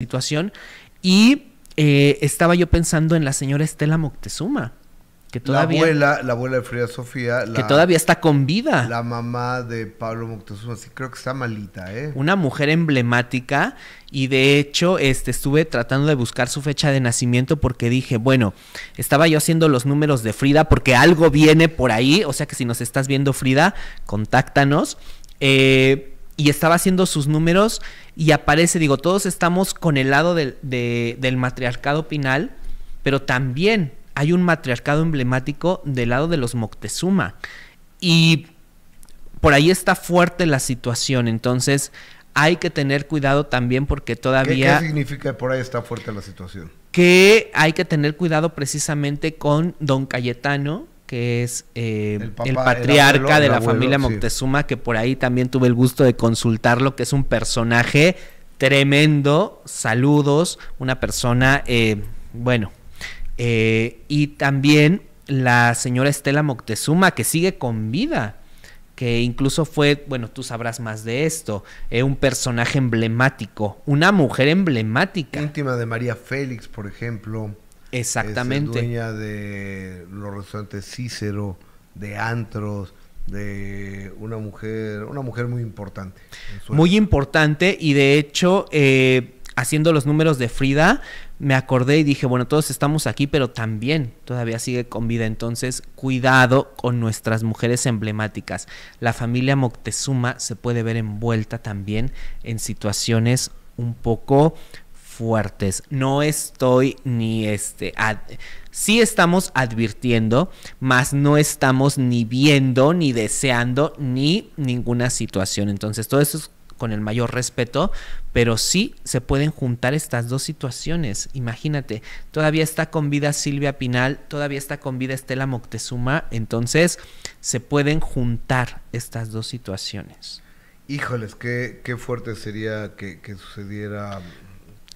situación. Y eh, estaba yo pensando en la señora Estela Moctezuma. Que todavía, la abuela, la abuela de Frida Sofía. La, que todavía está con vida. La mamá de Pablo Moctezuma, sí creo que está malita, ¿eh? Una mujer emblemática y de hecho este, estuve tratando de buscar su fecha de nacimiento porque dije, bueno, estaba yo haciendo los números de Frida porque algo viene por ahí, o sea que si nos estás viendo Frida, contáctanos. Eh, y estaba haciendo sus números y aparece, digo, todos estamos con el lado del matriarcado pinal, pero también hay un matriarcado emblemático del lado de los Moctezuma. Y por ahí está fuerte la situación, entonces hay que tener cuidado también porque todavía... ¿Qué, qué significa por ahí está fuerte la situación? Que hay que tener cuidado precisamente con don Cayetano, que es eh, el, patriarca de la familia Moctezuma, que por ahí también tuve el gusto de consultarlo, que es un personaje tremendo, saludos, una persona, eh, bueno, eh, y también la señora Estela Moctezuma, que sigue con vida que incluso fue, bueno, tú sabrás más de esto, un personaje emblemático, una mujer emblemática. Íntima de María Félix, por ejemplo. Exactamente. Es dueña de los restaurantes Cícero, de antros, de una mujer, una mujer muy importante. Muy importante y de hecho, eh, haciendo los números de Frida, me acordé y dije, bueno, todos estamos aquí, pero también todavía sigue con vida. Entonces, cuidado con nuestras mujeres emblemáticas. La familia Moctezuma se puede ver envuelta también en situaciones un poco fuertes. No estoy ni este... Sí estamos advirtiendo, mas no estamos ni viendo, ni deseando, ni ninguna situación. Entonces, todo eso es con el mayor respeto, pero sí se pueden juntar estas dos situaciones. Imagínate, todavía está con vida Silvia Pinal, todavía está con vida Estela Moctezuma, entonces se pueden juntar estas dos situaciones. Híjoles, qué, qué fuerte sería que sucediera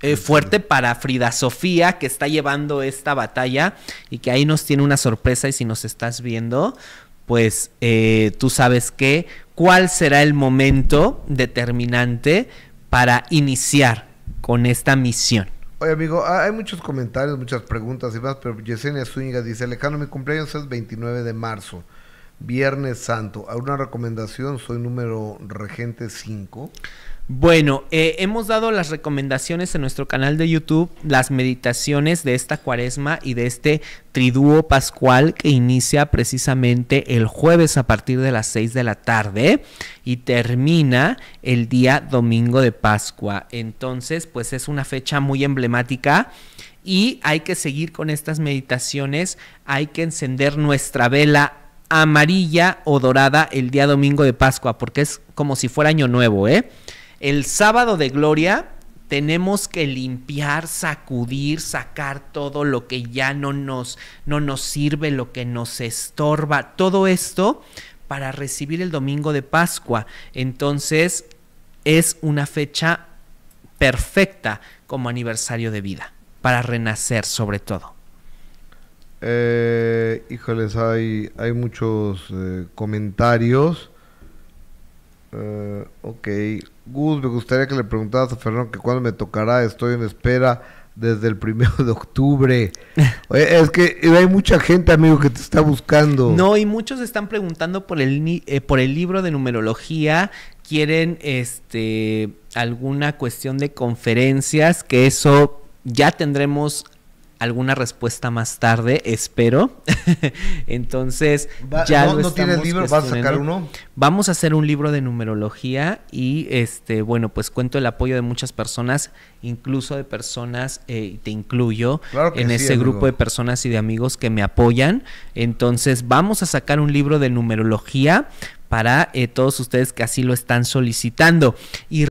eh, fuerte para Frida Sofía, que está llevando esta batalla y que ahí nos tiene una sorpresa. Y si nos estás viendo, pues eh, tú sabes qué, cuál será el momento determinante para iniciar con esta misión. Oye, amigo, ah, hay muchos comentarios, muchas preguntas y más, pero Yesenia Zúñiga dice, Alejandro, mi cumpleaños es 29 de marzo, Viernes Santo. una recomendación? Soy número regente 5. Bueno, eh, hemos dado las recomendaciones en nuestro canal de YouTube, las meditaciones de esta cuaresma y de este triduo pascual que inicia precisamente el jueves a partir de las 6 de la tarde y termina el día domingo de Pascua. Entonces, pues es una fecha muy emblemática y hay que seguir con estas meditaciones, hay que encender nuestra vela amarilla o dorada el día domingo de Pascua porque es como si fuera año nuevo, ¿eh? El sábado de gloria tenemos que limpiar, sacudir, sacar todo lo que ya no nos, no nos sirve, lo que nos estorba, todo esto para recibir el domingo de Pascua. Entonces es una fecha perfecta como aniversario de vida, para renacer sobre todo. Eh, híjoles, hay, hay muchos eh, comentarios. Eh, ok. Gus, me gustaría que le preguntaras a Fernando que cuándo me tocará. Estoy en espera desde el primero de octubre. es que hay mucha gente, amigo, que te está buscando. No, y muchos están preguntando por el, eh, por el libro de numerología. Quieren este alguna cuestión de conferencias, que eso ya tendremos alguna respuesta más tarde, espero. Entonces, ya no tienes libro, vas a sacar uno. Vamos a hacer un libro de numerología y este, bueno, pues cuento el apoyo de muchas personas, incluso de personas, eh, te incluyo en ese grupo de personas y de amigos que me apoyan. Entonces, vamos a sacar un libro de numerología para eh, todos ustedes que así lo están solicitando. Y